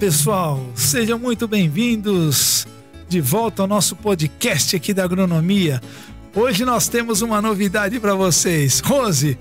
pessoal, sejam muito bem-vindos de volta ao nosso podcast aqui da agronomia. Hoje nós temos uma novidade para vocês. Rose,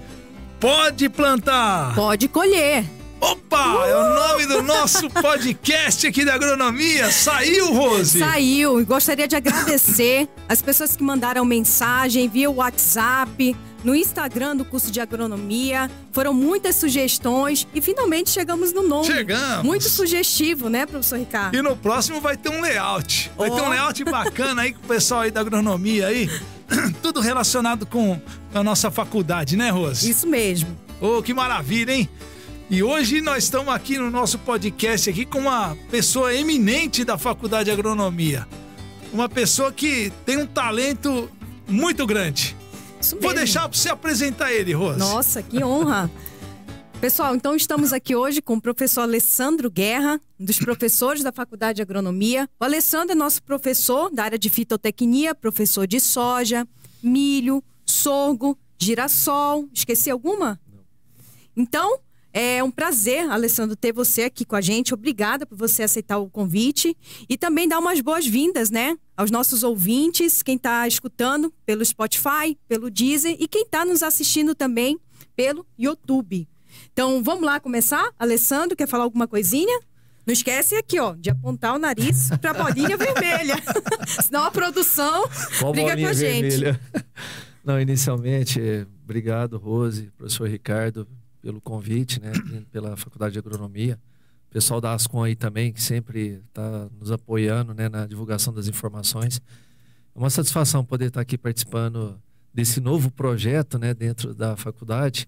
pode plantar! Pode colher! Opa! Uh! É o nome do nosso podcast aqui da agronomia. Saiu, Rose? Saiu. Gostaria de agradecer as pessoas que mandaram mensagem via WhatsApp no Instagram do curso de agronomia. Foram muitas sugestões e finalmente chegamos no nome. Chegamos! Muito sugestivo, né, professor Ricardo? E no próximo vai ter um layout. Vai oh. ter um layout bacana aí com o pessoal aí da agronomia aí. Tudo relacionado com a nossa faculdade, né, Rose? Isso mesmo. Oh, que maravilha, hein? E hoje nós estamos aqui no nosso podcast aqui com uma pessoa eminente da Faculdade de Agronomia. Uma pessoa que tem um talento muito grande. Isso mesmo. Vou deixar para você apresentar ele, Rose. Nossa, que honra. Pessoal, então estamos aqui hoje com o professor Alessandro Guerra, um dos professores da Faculdade de Agronomia. O Alessandro é nosso professor da área de fitotecnia, professor de soja, milho, sorgo, girassol. Esqueci alguma? Não. Então, é um prazer, Alessandro, ter você aqui com a gente. Obrigada por você aceitar o convite e também dar umas boas-vindas, né, aos nossos ouvintes, quem está escutando pelo Spotify, pelo Deezer e quem está nos assistindo também pelo YouTube. Então, vamos lá começar? Alessandro, quer falar alguma coisinha? Não esquece aqui, ó, de apontar o nariz para a bolinha vermelha. Senão a produção briga com a gente. Vermelha. Não, inicialmente, obrigado, Rose, professor Ricardo, pelo convite, né, pela Faculdade de Agronomia. O pessoal da Ascom aí também, que sempre está nos apoiando né, na divulgação das informações. É uma satisfação poder estar tá aqui participando desse novo projeto né, dentro da faculdade,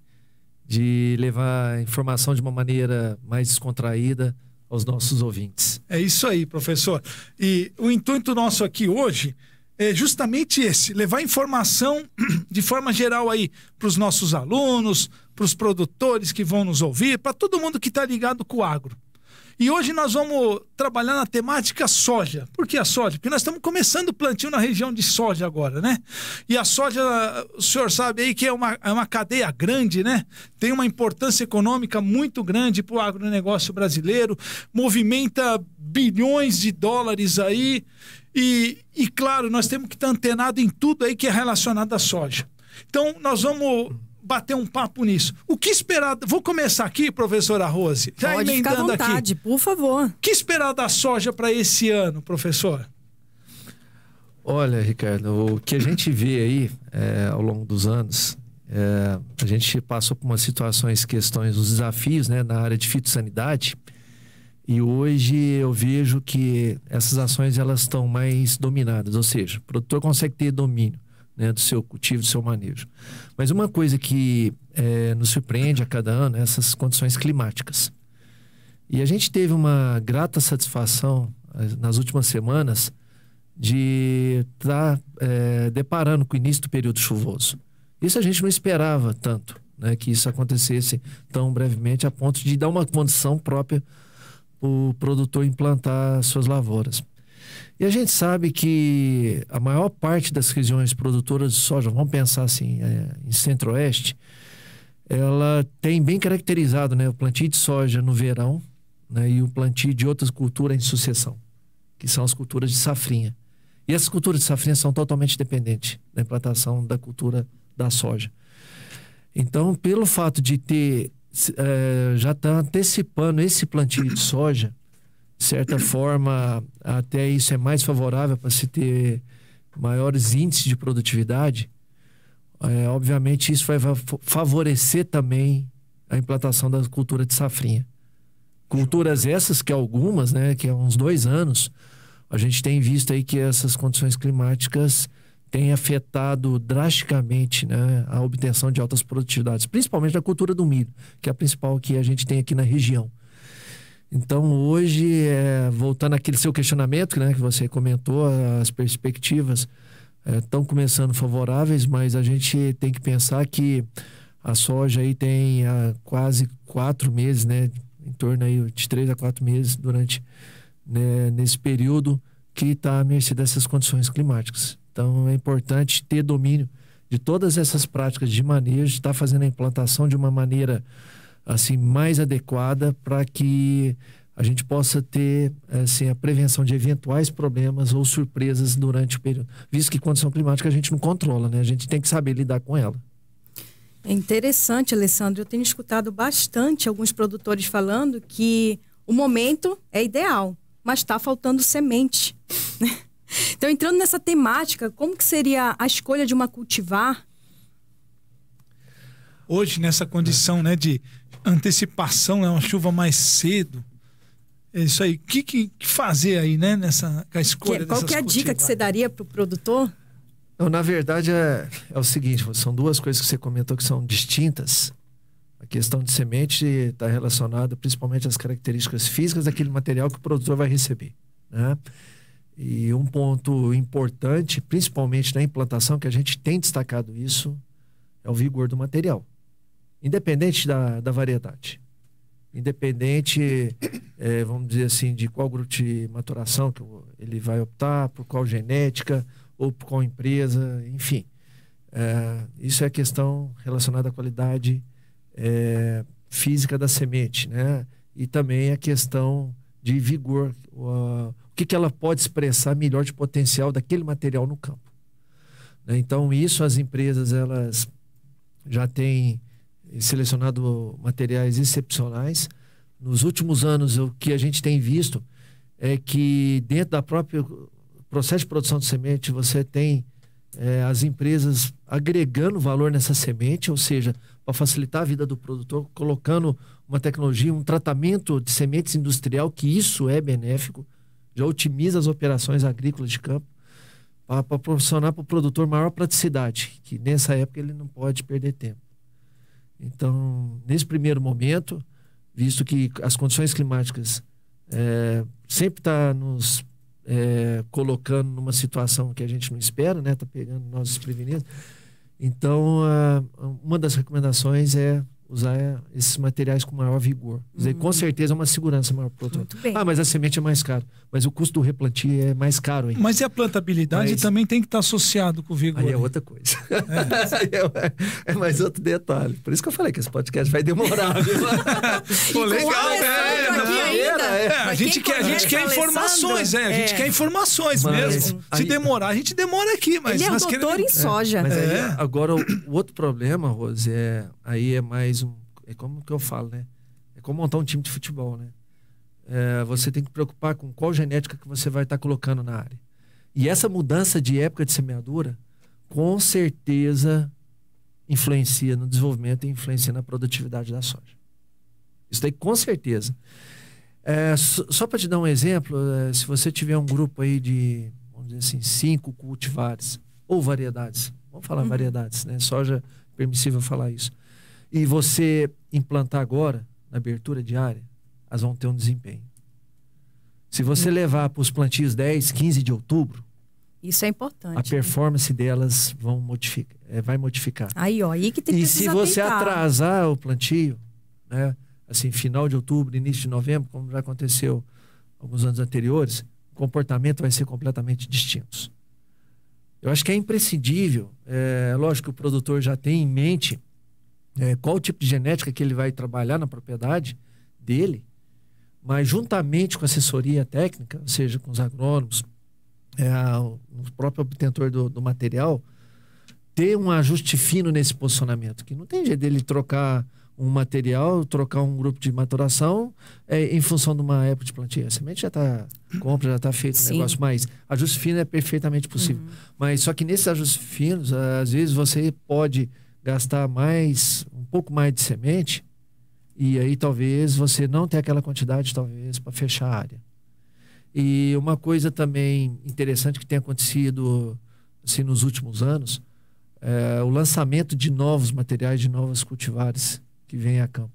de levar a informação de uma maneira mais descontraída aos nossos ouvintes. É isso aí, professor. E o intuito nosso aqui hoje é justamente esse: levar informação de forma geral aí para os nossos alunos, para os produtores que vão nos ouvir, para todo mundo que está ligado com o agro. E hoje nós vamos trabalhar na temática soja. Por que a soja? Porque nós estamos começando o plantio na região de soja agora, né? E a soja, o senhor sabe aí que é uma, é uma cadeia grande, né? Tem uma importância econômica muito grande para o agronegócio brasileiro, movimenta bilhões de dólares aí. E, e claro, nós temos que estar antenado em tudo aí que é relacionado à soja. Então, nós vamos bater um papo nisso. O que esperar? Vou começar aqui, professora Rose. Já Pode emendando ficar à vontade, aqui. por favor. O que esperar da soja para esse ano, professor? Olha, Ricardo, o que a gente vê aí é, ao longo dos anos, é, a gente passou por umas situações, questões, uns desafios né, na área de fitossanidade. E hoje eu vejo que essas ações elas estão mais dominadas, ou seja, o produtor consegue ter domínio né, do seu cultivo, do seu manejo. Mas uma coisa que é, nos surpreende a cada ano é essas condições climáticas. E a gente teve uma grata satisfação eh, nas últimas semanas de estar tá, é, deparando com o início do período chuvoso. Isso a gente não esperava tanto, né, que isso acontecesse tão brevemente a ponto de dar uma condição própria o produtor implantar suas lavouras. E a gente sabe que a maior parte das regiões produtoras de soja, vamos pensar assim, é, em centro-oeste, ela tem bem caracterizado né, o plantio de soja no verão né, e o plantio de outras culturas em sucessão, que são as culturas de safrinha. E essas culturas de safrinha são totalmente dependentes da implantação da cultura da soja. Então, pelo fato de ter é, já está antecipando esse plantio de soja, de certa forma, até isso é mais favorável para se ter maiores índices de produtividade, é, obviamente isso vai favorecer também a implantação da cultura de safrinha. Culturas essas, que algumas, né, que há uns dois anos, a gente tem visto aí que essas condições climáticas têm afetado drasticamente né, a obtenção de altas produtividades, principalmente na cultura do milho, que é a principal que a gente tem aqui na região. Então, hoje, é, voltando àquele seu questionamento né, que você comentou, as perspectivas estão é, começando favoráveis, mas a gente tem que pensar que a soja aí tem quase quatro meses, né, em torno aí de três a quatro meses durante né, nesse período que está à mercê dessas condições climáticas. Então, é importante ter domínio de todas essas práticas de manejo, estar tá fazendo a implantação de uma maneira assim mais adequada para que a gente possa ter assim, a prevenção de eventuais problemas ou surpresas durante o período, visto que condição climática a gente não controla, né? A gente tem que saber lidar com ela. É interessante, Alessandro. Eu tenho escutado bastante alguns produtores falando que o momento é ideal, mas está faltando semente. Né? então, entrando nessa temática, como que seria a escolha de uma cultivar? Hoje, nessa condição é. né, de antecipação, é uma chuva mais cedo. É isso aí. O que, que fazer aí, né, nessa a é, escolha que, Qual que é a dica que você daria para o produtor? Então, na verdade, é, é o seguinte: são duas coisas que você comentou que são distintas. A questão de semente está relacionada principalmente às características físicas daquele material que o produtor vai receber. Né? E um ponto importante, principalmente na implantação, que a gente tem destacado isso, é o vigor do material independente da, da variedade. Independente, é, vamos dizer assim, de qual grupo de maturação que ele vai optar, por qual genética ou por qual empresa, enfim. É, isso é questão relacionada à qualidade é, física da semente, né? E também a questão de vigor, o, o que, que ela pode expressar melhor de potencial daquele material no campo. Né? Então, isso as empresas elas já têm selecionado materiais excepcionais. Nos últimos anos, o que a gente tem visto é que dentro da própria processo de produção de semente, você tem é, as empresas agregando valor nessa semente, ou seja, para facilitar a vida do produtor, colocando uma tecnologia, um tratamento de sementes industrial, que isso é benéfico, já otimiza as operações agrícolas de campo, para proporcionar para o produtor maior praticidade, que nessa época ele não pode perder tempo. Então, nesse primeiro momento, visto que as condições climáticas é, sempre está nos é, colocando numa situação que a gente não espera, né? Está pegando nós desprevenidos. Então, uma das recomendações é usar esses materiais com maior vigor. Quer dizer, com hum. certeza é uma segurança maior para o produto. Ah, mas a semente é mais caro. Mas o custo do replantio é mais caro ainda. Mas e a plantabilidade mas... também tem que estar tá associado com o vigor. Aí é né? outra coisa. É. é. mais outro detalhe. Por isso que eu falei que esse podcast vai demorar. Pô, legal, né? É, é, a gente quer, a gente quer informações, é. A gente é. quer informações mesmo. Se demorar, a gente demora aqui. Mas Ele é doutor em soja. Agora, o outro problema, Rose, é aí é mais é como que eu falo, né? É como montar um time de futebol, né? É, você tem que preocupar com qual genética que você vai estar tá colocando na área. E essa mudança de época de semeadura, com certeza, influencia no desenvolvimento e influencia na produtividade da soja. Isso daí, com certeza. É, só, para te dar um exemplo, é, se você tiver um grupo aí de, vamos dizer assim, cinco cultivares ou variedades, vamos falar uhum. variedades, né? Soja é permissível falar isso e você implantar agora, na abertura diária, elas vão ter um desempenho. Se você hum. levar para os plantios 10, 15 de outubro, isso é importante. A né? performance né? delas vão modificar, é, eh, vai modificar. Aí, ó, aí que tem que E se você atentar. atrasar o plantio, né, assim, final de outubro, início de novembro, como já aconteceu alguns anos anteriores, o comportamento vai ser completamente distinto. Eu acho que é imprescindível, é lógico que o produtor já tem em mente é, qual o tipo de genética que ele vai trabalhar na propriedade dele, mas juntamente com a assessoria técnica, ou seja, com os agrônomos, é, o próprio obtentor do, do, material, ter um ajuste fino nesse posicionamento, que não tem jeito dele trocar um material, trocar um grupo de maturação é, em função de uma época de plantio. A semente já está compra, já está feito Sim. o negócio, mas ajuste fino é perfeitamente possível. Uhum. Mas só que nesses ajustes finos, às vezes você pode gastar mais, um pouco mais de semente, e aí talvez você não tenha aquela quantidade, talvez, para fechar a área. E uma coisa também interessante que tem acontecido assim, nos últimos anos é o lançamento de novos materiais, de novas cultivares que vêm a campo.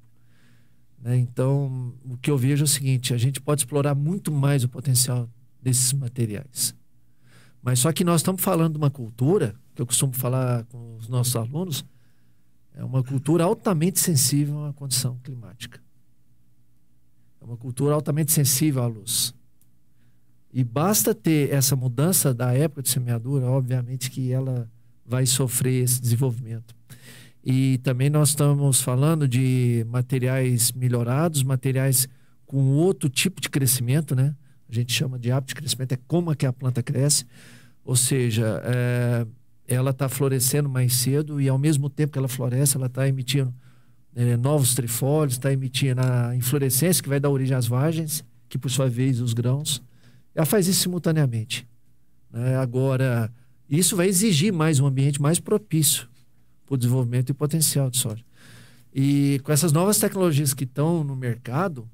Né? Então, o que eu vejo é o seguinte: a gente pode explorar muito mais o potencial desses materiais. Mas só que nós estamos falando de uma cultura, que eu costumo falar com os nossos alunos, é uma cultura altamente sensível à condição climática. É uma cultura altamente sensível à luz. E basta ter essa mudança da época de semeadura, obviamente que ela vai sofrer esse desenvolvimento. E também nós estamos falando de materiais melhorados, materiais com outro tipo de crescimento, né? A gente chama de hábito de crescimento, é como é que a planta cresce. Ou seja, é, ela está florescendo mais cedo e ao mesmo tempo que ela floresce, ela está emitindo é, novos trifólios, está emitindo a inflorescência que vai dar origem às vagens, que por sua vez os grãos. Ela faz isso simultaneamente. Né. agora, isso vai exigir mais um ambiente mais propício para o desenvolvimento e potencial de soja. E com essas novas tecnologias que estão no mercado,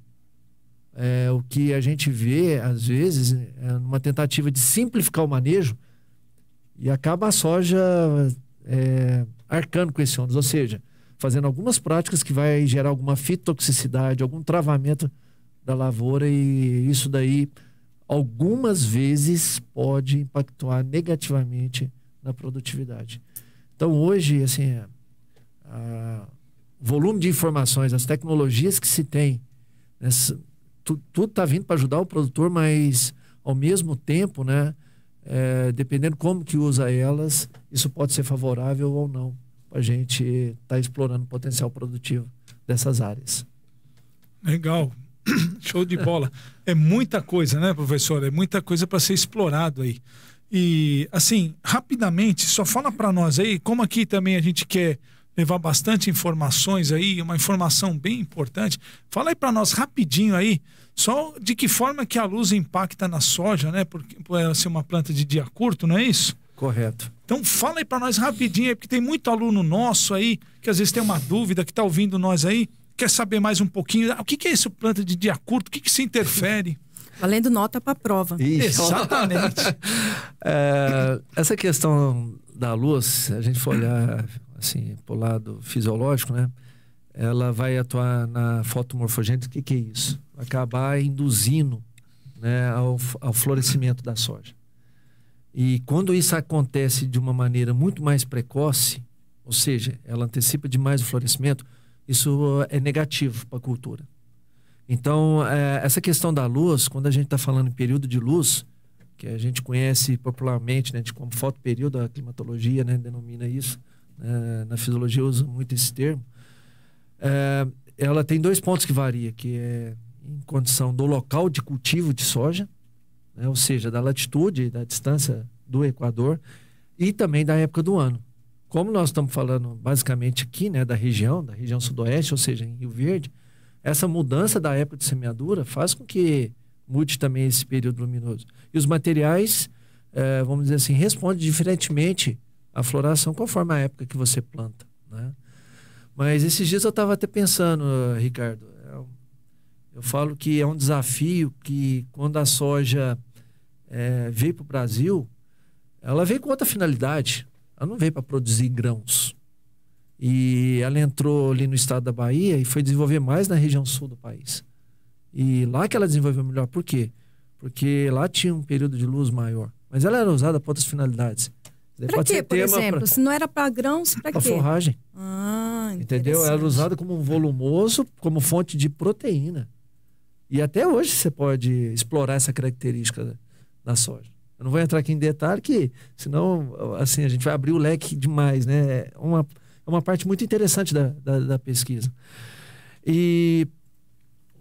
é, o que a gente vê, às vezes, é uma tentativa de simplificar o manejo, e acaba a soja é, arcando com esse ônus, ou seja, fazendo algumas práticas que vai gerar alguma fitotoxicidade, algum travamento da lavoura e isso daí algumas vezes pode impactuar negativamente na produtividade. Então hoje, assim, o volume de informações, as tecnologias que se tem, né, tudo está vindo para ajudar o produtor, mas ao mesmo tempo, né, é, dependendo como que usa elas, isso pode ser favorável ou não para a gente estar tá explorando o potencial produtivo dessas áreas. Legal, show de bola. é muita coisa, né, professor? É muita coisa para ser explorado aí. E assim, rapidamente, só fala para nós aí, como aqui também a gente quer levar bastante informações aí, uma informação bem importante. Fala aí para nós rapidinho aí, só de que forma que a luz impacta na soja, né? Porque por ela ser uma planta de dia curto, não é isso? Correto. Então fala aí para nós rapidinho aí, porque tem muito aluno nosso aí que às vezes tem uma dúvida, que está ouvindo nós aí, quer saber mais um pouquinho. Ah, o que, que é isso planta de dia curto? O que, que se interfere? Valendo tá nota para prova. Isso. Exatamente. é, essa questão da luz, a gente for olhar assim, pro lado fisiológico, né? Ela vai atuar na fotomorfogênese. O que, que é isso? Acabar induzindo né, ao, ao florescimento da soja. E quando isso acontece de uma maneira muito mais precoce, ou seja, ela antecipa demais o florescimento, isso é negativo para a cultura. Então, é, essa questão da luz, quando a gente está falando em período de luz, que a gente conhece popularmente né, de como fotoperíodo, a climatologia né, denomina isso, eh, na fisiologia usa muito esse termo, é, ela tem dois pontos que varia, que é em condição do local de cultivo de soja, né, ou seja, da latitude, da distância do Equador e também da época do ano. Como nós estamos falando basicamente aqui, né, da região, da região sudoeste, ou seja, em Rio Verde, essa mudança da época de semeadura faz com que mude também esse período luminoso. E os materiais, eh, vamos dizer assim, respondem diferentemente a floração conforme a época que você planta, né? Mas esses dias eu estava até pensando, Ricardo, é eu falo que é um desafio que quando a soja é, veio para o Brasil, ela veio com outra finalidade. Ela não veio para produzir grãos. E ela entrou ali no estado da Bahia e foi desenvolver mais na região sul do país. E lá que ela desenvolveu melhor. Por quê? Porque lá tinha um período de luz maior. Mas ela era usada para outras finalidades. Para quê, por exemplo? Pra... Se não era para grãos, para quê? Para forragem. Ah, Entendeu? É era usado como um volumoso, como fonte de proteína. E até hoje você pode explorar essa característica na soja. Eu não vou entrar aqui em detalhe, que senão assim, a gente vai abrir o leque demais. Né? É uma, é uma parte muito interessante da, da, da pesquisa. E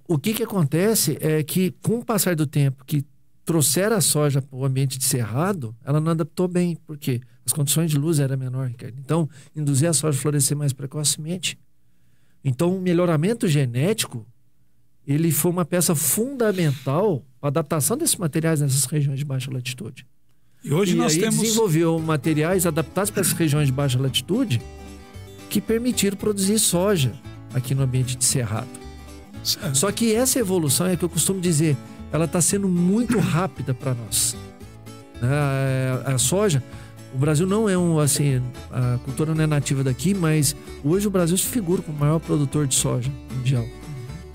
o que, que acontece é que, com o passar do tempo, que trouxeram a soja para o ambiente de cerrado, ela não adaptou bem, porque as condições de luz eram menor, Então, induzir a soja a florescer mais precocemente. Então, o melhoramento genético, ele foi uma peça fundamental para a adaptação desses materiais nessas regiões de baixa latitude. E hoje e nós aí temos desenvolveu materiais adaptados para essas regiões de baixa latitude que permitiram produzir soja aqui no ambiente de cerrado. Certo. Só que essa evolução é que eu costumo dizer, ela está sendo muito rápida para nós. A, né? é, a, soja, o Brasil não é um, assim, a cultura não é nativa daqui, mas hoje o Brasil se figura como o maior produtor de soja mundial.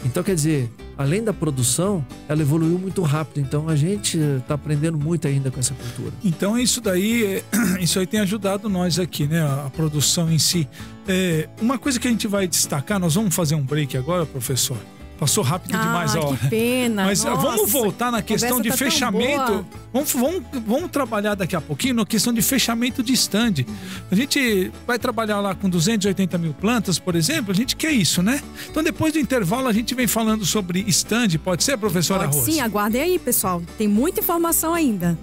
Então, quer dizer, além da produção, ela evoluiu muito rápido. Então, a gente está aprendendo muito ainda com essa cultura. Então, isso daí, é, isso aí tem ajudado nós aqui, né? A produção em si. É, uma coisa que a gente vai destacar, nós vamos fazer um break agora, professor. Passou rápido ah, demais a ah, hora. Que pena. Mas ah, nossa, vamos voltar na questão de tá fechamento. Vamos, vamos, vamos trabalhar daqui a pouquinho na questão de fechamento de stand. A gente vai trabalhar lá com 280 mil plantas, por exemplo. A gente quer isso, né? Então, depois do intervalo, a gente vem falando sobre stand. Pode ser, professora pode, Sim, aguardem aí, pessoal. Tem muita informação ainda.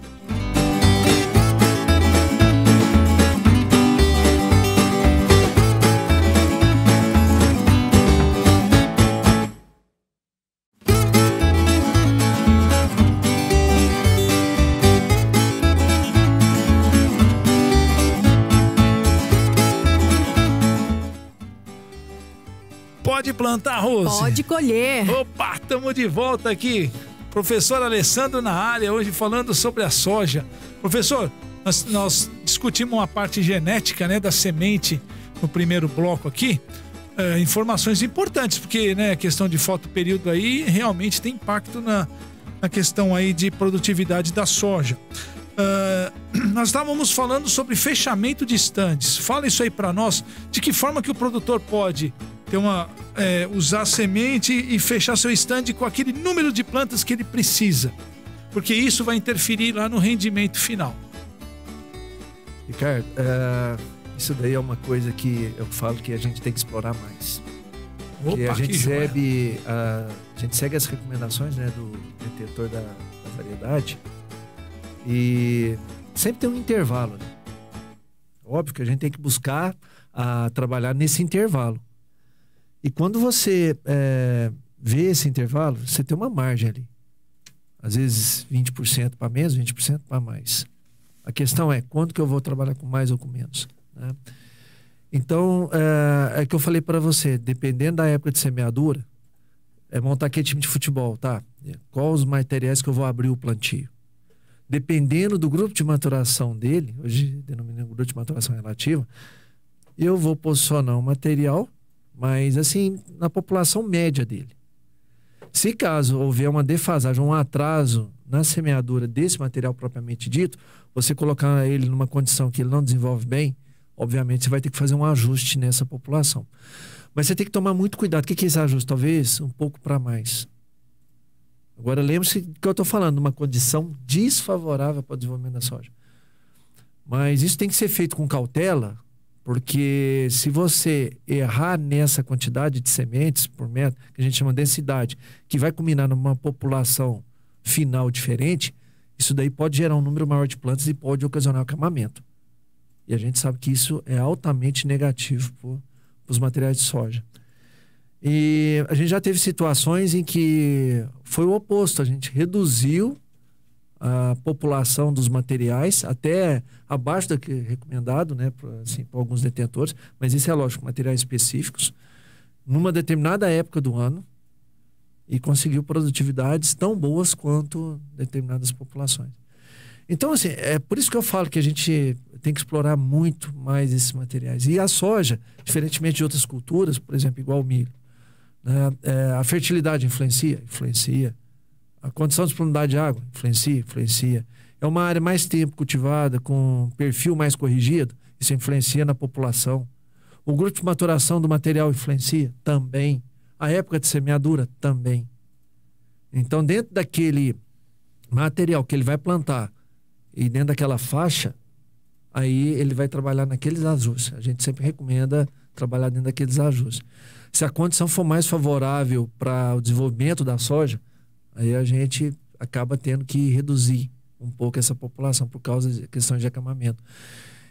Pode plantar, Rose. Pode colher. Opa, estamos de volta aqui. Professor Alessandro na área, hoje falando sobre a soja. Professor, nós, nós discutimos uma parte genética né, da semente no primeiro bloco aqui. É, informações importantes, porque né, a questão de fotoperíodo aí realmente tem impacto na, na questão aí de produtividade da soja. Uh, nós estávamos falando sobre fechamento de estandes. Fala isso aí para nós. De que forma que o produtor pode ter uma, é, usar semente e fechar seu estande com aquele número de plantas que ele precisa, porque isso vai interferir lá no rendimento final. Ricardo, é, isso daí é uma coisa que eu falo que a gente tem que explorar mais. Opa, que a gente que segue, a gente segue as recomendações né, do detetor da, da variedade e sempre tem um intervalo. Né? Óbvio que a gente tem que buscar a trabalhar nesse intervalo. E quando você é, vê esse intervalo, você tem uma margem ali. Às vezes 20% para menos, 20% para mais. A questão é quanto que eu vou trabalhar com mais ou com menos. Né? Então, é, é que eu falei para você, dependendo da época de semeadura, é montar aquele time de futebol, tá? Qual os materiais que eu vou abrir o plantio? Dependendo do grupo de maturação dele, hoje denominando grupo de maturação relativa, eu vou posicionar um material mas assim, na população média dele. Se caso houver uma defasagem, um atraso na semeadura desse material propriamente dito, você colocar ele numa condição que ele não desenvolve bem, obviamente você vai ter que fazer um ajuste nessa população. Mas você tem que tomar muito cuidado. O que é esse ajuste? Talvez um pouco para mais. Agora, lembre-se que eu estou falando de uma condição desfavorável para o desenvolvimento da soja. Mas isso tem que ser feito com cautela, porque se você errar nessa quantidade de sementes por metro, que a gente chama densidade, que vai culminar numa população final diferente, isso daí pode gerar um número maior de plantas e pode ocasionar acamamento. E a gente sabe que isso é altamente negativo para os materiais de soja. E a gente já teve situações em que foi o oposto, a gente reduziu a população dos materiais, até abaixo do que é recomendado né, para assim, alguns detentores, mas isso é lógico, materiais específicos, numa determinada época do ano e conseguiu produtividades tão boas quanto determinadas populações. Então, assim, é por isso que eu falo que a gente tem que explorar muito mais esses materiais. E a soja, diferentemente de outras culturas, por exemplo, igual o milho, né, é, a fertilidade influencia? Influencia a condição de disponibilidade de água influencia, influencia. É uma área mais tempo cultivada, com perfil mais corrigido, isso influencia na população. O grupo de maturação do material influencia também. A época de semeadura também. Então, dentro daquele material que ele vai plantar e dentro daquela faixa, aí ele vai trabalhar naqueles ajustes. A gente sempre recomenda trabalhar dentro daqueles ajustes. Se a condição for mais favorável para o desenvolvimento da soja, Aí a gente acaba tendo que reduzir um pouco essa população por causa de questões de acamamento.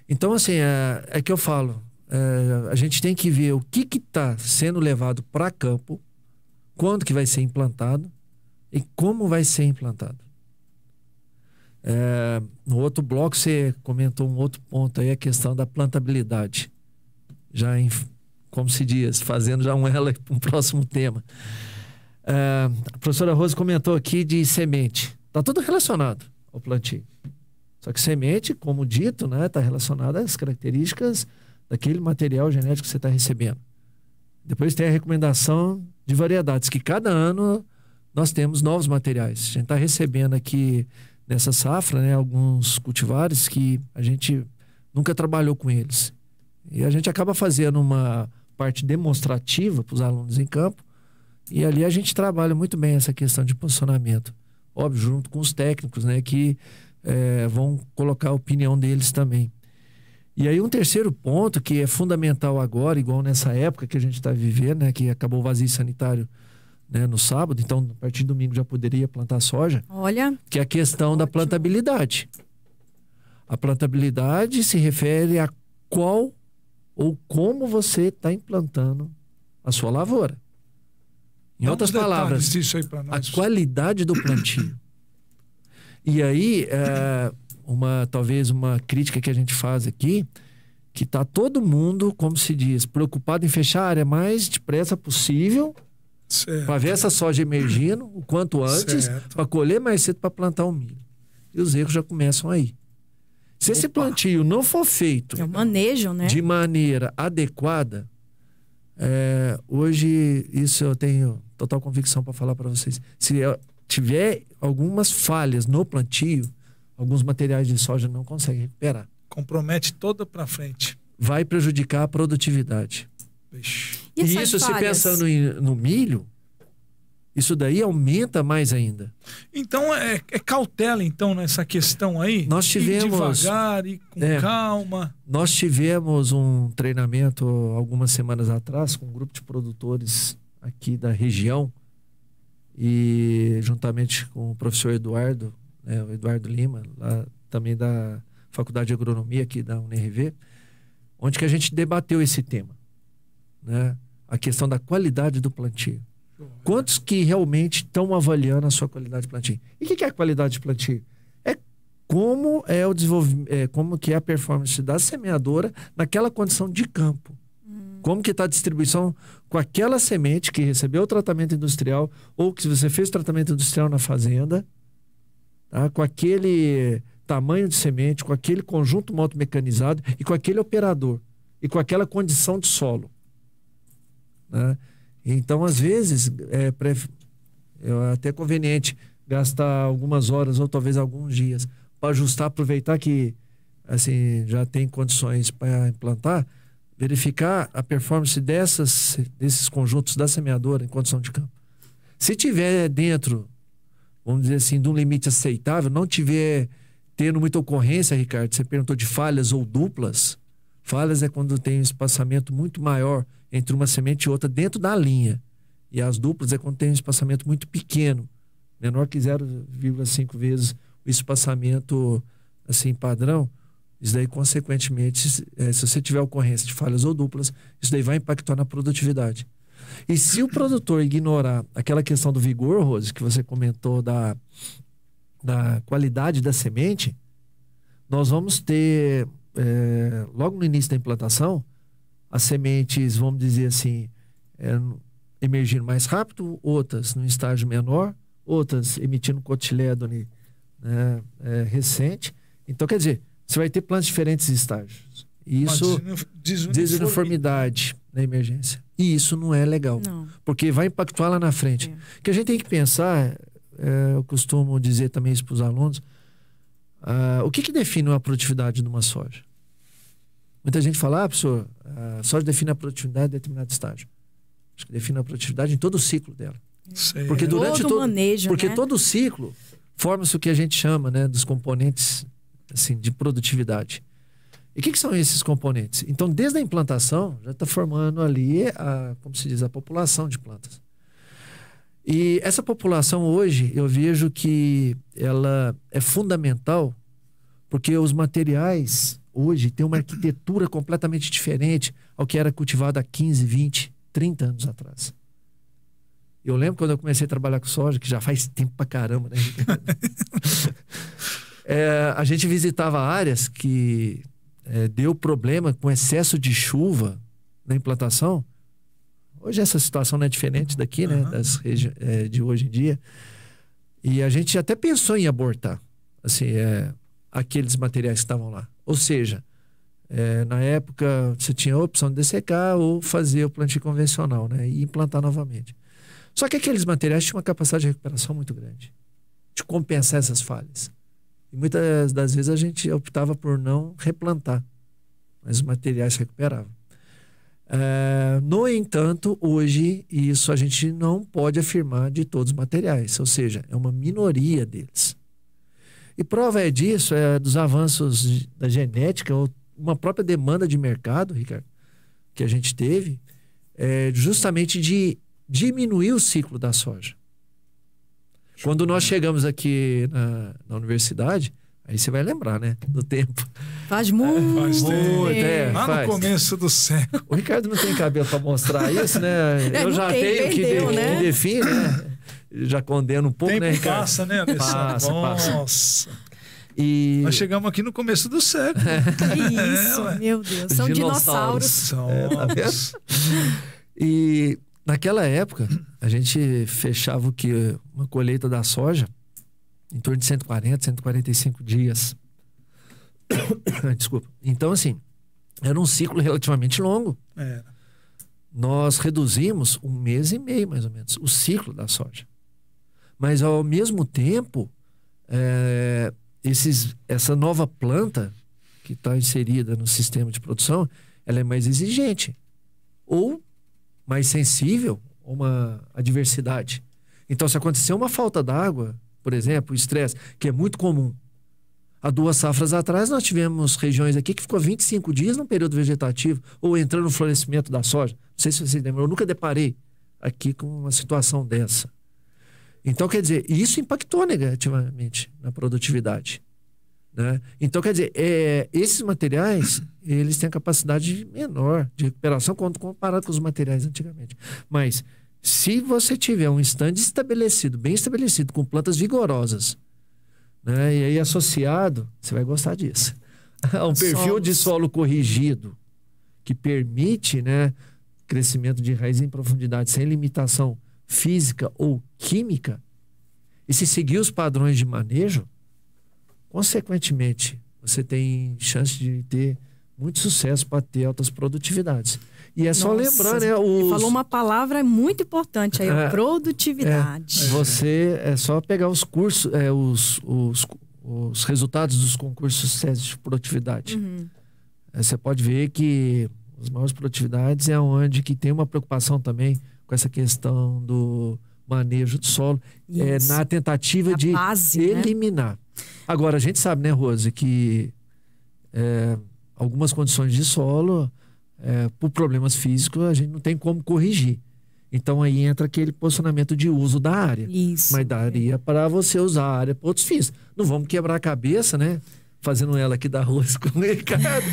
Então, assim, é, é que eu falo, é, a gente tem que ver o que está sendo levado para campo, quando que vai ser implantado e como vai ser implantado. É, no outro bloco você comentou um outro ponto aí, a questão da plantabilidade. Já em, como se diz, fazendo já um ela para um próximo tema. Uh, a professora Rose comentou aqui de semente. Está tudo relacionado ao plantio. Só que semente, como dito, está né, tá relacionada às características daquele material genético que você está recebendo. Depois tem a recomendação de variedades, que cada ano nós temos novos materiais. A gente está recebendo aqui nessa safra né, alguns cultivares que a gente nunca trabalhou com eles. E a gente acaba fazendo uma parte demonstrativa para os alunos em campo e ali a gente trabalha muito bem essa questão de posicionamento. Óbvio, junto com os técnicos, né? Que é, vão colocar a opinião deles também. E aí um terceiro ponto que é fundamental agora, igual nessa época que a gente está vivendo, né? Que acabou o vazio sanitário né, no sábado, então a partir de domingo já poderia plantar soja. Olha. Que é a questão ótimo. da plantabilidade. A plantabilidade se refere a qual ou como você está implantando a sua lavoura. Em outras palavras, a qualidade do plantio. E aí, é, uma talvez uma crítica que a gente faz aqui, que está todo mundo, como se diz, preocupado em fechar a área mais depressa possível, para ver essa soja emergindo o quanto antes, para colher mais cedo para plantar o milho. E os erros já começam aí. Se Opa. esse plantio não for feito é um manejo, né? de maneira adequada, é, hoje isso eu tenho total convicção para falar para vocês. Se tiver algumas falhas no plantio, alguns materiais de soja não conseguem recuperar. Compromete toda para frente. Vai prejudicar a produtividade. E, e isso, se pensando em, no milho, isso daí aumenta mais ainda. Então é, é, cautela então nessa questão aí. Nós tivemos ir devagar e com é, calma. Nós tivemos um treinamento algumas semanas atrás com um grupo de produtores aqui da região e juntamente com o professor Eduardo, né, o Eduardo Lima, lá também da Faculdade de Agronomia aqui da UNRV, onde que a gente debateu esse tema, né? A questão da qualidade do plantio. É Quantos que realmente estão avaliando a sua qualidade de plantio? E o que, que é a qualidade de plantio? É como é o desenvolvimento, é como que é a performance da semeadora naquela condição de campo. Como que está a distribuição com aquela semente que recebeu o tratamento industrial ou que você fez tratamento industrial na fazenda, tá? com aquele tamanho de semente, com aquele conjunto moto mecanizado e com aquele operador e com aquela condição de solo. Né? Então, às vezes, é, é até conveniente gastar algumas horas ou talvez alguns dias para ajustar, aproveitar que assim já tem condições para implantar verificar a performance dessas, desses conjuntos da semeadora em condição de campo. Se tiver dentro, vamos dizer assim, de um limite aceitável, não tiver tendo muita ocorrência, Ricardo, você perguntou de falhas ou duplas. Falhas é quando tem um espaçamento muito maior entre uma semente e outra dentro da linha. E as duplas é quando tem um espaçamento muito pequeno, menor que 0,5 vezes o espaçamento assim padrão isso daí, consequentemente, é, se você tiver ocorrência de falhas ou duplas, isso daí vai impactar na produtividade. E se o produtor ignorar aquela questão do vigor, Rose, que você comentou da, da qualidade da semente, nós vamos ter, é, logo no início da implantação, as sementes, vamos dizer assim, é, emergindo mais rápido, outras num estágio menor, outras emitindo cotilédone né, é, recente. Então, quer dizer, você vai ter planos diferentes e estágios. E isso desuniformidade, na emergência. E isso não é legal. Não. Porque vai impactuar lá na frente. É. que a gente tem que pensar, é, eu costumo dizer também isso para os alunos, uh, o que, que define a produtividade de uma soja? Muita gente fala, ah, professor, a soja define a produtividade de determinado estágio. Acho que define a produtividade em todo o ciclo dela. Porque durante todo, todo manejo, porque né? todo o ciclo forma-se o que a gente chama né, dos componentes assim, de produtividade. E o que, que, são esses componentes? Então, desde a implantação, já está formando ali, a, como se diz, a população de plantas. E essa população hoje, eu vejo que ela é fundamental, porque os materiais hoje têm uma arquitetura completamente diferente ao que era cultivado há 15, 20, 30 anos atrás. Eu lembro quando eu comecei a trabalhar com soja, que já faz tempo pra caramba, né? É, a gente visitava áreas que é, deu problema com excesso de chuva na implantação. Hoje essa situação não é diferente daqui, né? Uhum. Das é, de hoje em dia. E a gente até pensou em abortar, assim, é, aqueles materiais que estavam lá. Ou seja, é, na época você tinha a opção de dessecar ou fazer o plantio convencional, né? E implantar novamente. Só que aqueles materiais tinham uma capacidade de recuperação muito grande, de compensar essas falhas. E muitas das vezes a gente optava por não replantar, mas os materiais recuperavam. É, no entanto, hoje, isso a gente não pode afirmar de todos os materiais, ou seja, é uma minoria deles. E prova é disso, é dos avanços da genética, ou uma própria demanda de mercado, Ricardo, que a gente teve, é justamente de diminuir o ciclo da soja. Quando nós chegamos aqui na, na universidade, Aí você vai lembrar, né? Do tempo. Faz muito. É, faz tempo. É, Lá faz. no começo do século. O Ricardo não tem cabelo para mostrar isso, né? É, eu já tem, tenho perdeu, que, de, né? que né? Já condeno um pouco, tempo né? Ricardo? Passa, né, Alessandro? Passa, Nossa. E... Nós chegamos aqui no começo do século. É. Que é, isso, meu Deus. São dinossauros. dinossauros. São. É, tá E Naquela época, a gente fechava o que? Uma colheita da soja em torno de 140, 145 dias. Desculpa. Então, assim, era um ciclo relativamente longo. É. Nós reduzimos um mês e meio, mais ou menos, o ciclo da soja. Mas, ao mesmo tempo, é, esses, essa nova planta que está inserida no sistema de produção, ela é mais exigente. Ou mais sensível a uma adversidade. Então, se acontecer uma falta d'água, por exemplo, estresse, que é muito comum. Há duas safras atrás, nós tivemos regiões aqui que ficou 25 dias no período vegetativo, ou entrando no florescimento da soja. Não sei se vocês lembram, eu nunca deparei aqui com uma situação dessa. Então, quer dizer, isso impactou negativamente na produtividade. Né? Então, quer dizer, é, esses materiais eles têm capacidade menor de recuperação quando comparado com os materiais antigamente. Mas se você tiver um stand estabelecido, bem estabelecido, com plantas vigorosas, né? e aí associado, você vai gostar disso. É um perfil de solo corrigido, que permite né, crescimento de raiz em profundidade sem limitação física ou química, e se seguir os padrões de manejo, Consequentemente, você tem chance de ter muito sucesso para ter altas produtividades. E é só Nossa, lembrar, né? Os... Falou uma palavra muito importante aí, é, produtividade. É, você é só pegar os cursos, é, os, os, os resultados dos concursos SESI de produtividade. Uhum. É, você pode ver que as maiores produtividades é onde que tem uma preocupação também com essa questão do manejo do solo, é, na tentativa de base, né? eliminar. Né? Agora, a gente sabe, né, Rose, que é, algumas condições de solo, é, por problemas físicos, a gente não tem como corrigir. Então aí entra aquele posicionamento de uso da área. Isso. Mas daria é. para você usar a área para outros fins. Não vamos quebrar a cabeça, né? fazendo ela aqui da rua, com o Ricardo,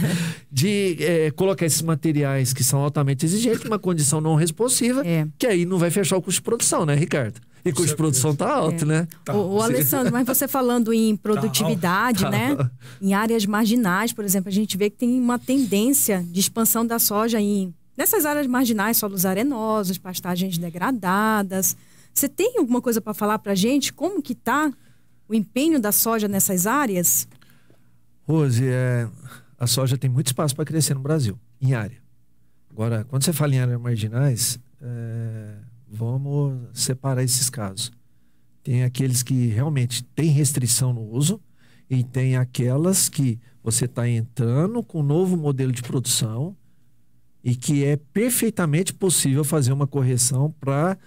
de é, colocar esses materiais que são altamente exigentes, uma condição não responsiva, é. que aí não vai fechar o custo de produção, né, Ricardo? E custo de produção está alto, é. né? Tá. O, o Alessandro, mas você falando em tá produtividade, tá. né? Tá. Em áreas marginais, por exemplo, a gente vê que tem uma tendência de expansão da soja em nessas áreas marginais, solos arenosos, pastagens degradadas. Você tem alguma coisa para falar para gente? Como que está o empenho da soja nessas áreas? Rose, é, a soja tem muito espaço para crescer no Brasil, em área. Agora, quando você fala em áreas marginais, é, vamos separar esses casos. Tem aqueles que realmente têm restrição no uso e tem aquelas que você está entrando com um novo modelo de produção e que é perfeitamente possível fazer uma correção para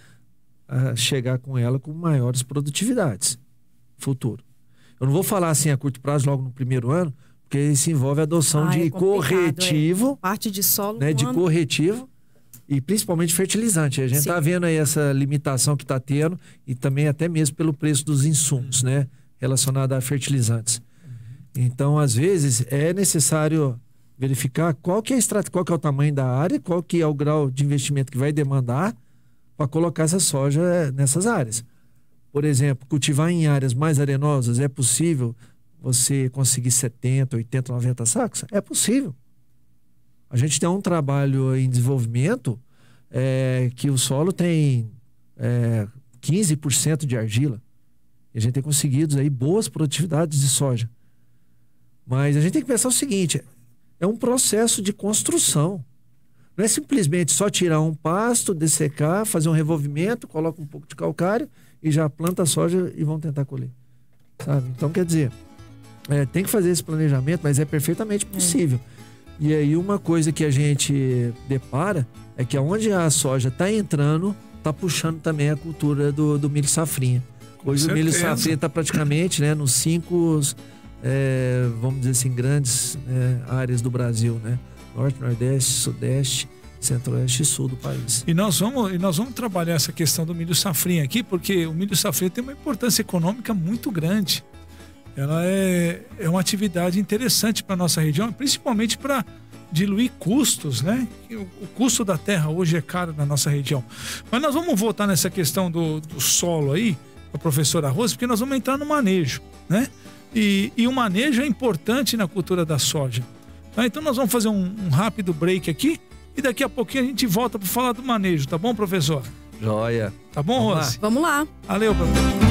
ah, chegar com ela com maiores produtividades futuro. Eu não vou falar assim a curto prazo, logo no primeiro ano, porque isso envolve a adoção ah, de é corretivo. É. Parte de solo. Né, de ano. corretivo e principalmente fertilizante. A gente está vendo aí essa limitação que está tendo e também até mesmo pelo preço dos insumos, né? Relacionado a fertilizantes. Então, às vezes, é necessário verificar qual que é, a qual que é o tamanho da área, qual que é o grau de investimento que vai demandar para colocar essa soja eh, nessas áreas. Por exemplo, cultivar em áreas mais arenosas é possível você conseguir 70, 80, 90 sacos? É possível. A gente tem um trabalho em desenvolvimento é, que o solo tem é, 15% de argila. E a gente tem conseguido aí boas produtividades de soja. Mas a gente tem que pensar o seguinte: é um processo de construção. Não é simplesmente só tirar um pasto, dessecar, fazer um revolvimento, coloca um pouco de calcário e já planta soja e vão tentar colher. Sabe? Então, quer dizer, é, tem que fazer esse planejamento, mas é perfeitamente é. possível. É. E aí, uma coisa que a gente depara é que onde a soja está entrando, está puxando também a cultura do, do milho safrinha. Hoje o milho safrinha está praticamente né, nos cinco, é, vamos dizer assim, grandes é, áreas do Brasil, né? Norte, Nordeste, Sudeste centro-oeste e sul do país. E nós vamos, e nós vamos trabalhar essa questão do milho safrinha aqui, porque o milho safrinha tem uma importância econômica muito grande. Ela é, é uma atividade interessante para nossa região, principalmente para diluir custos, né? O custo da terra hoje é caro na nossa região. Mas nós vamos voltar nessa questão do, do solo aí, a professora Rose, porque nós vamos entrar no manejo, né? E, e, o manejo é importante na cultura da soja. Tá? Então nós vamos fazer um, um rápido break aqui e daqui a pouquinho a gente volta para falar do manejo, tá bom, professor? Joia. Tá bom, Vamos Rose? Lá. Vamos lá. Valeu, professor.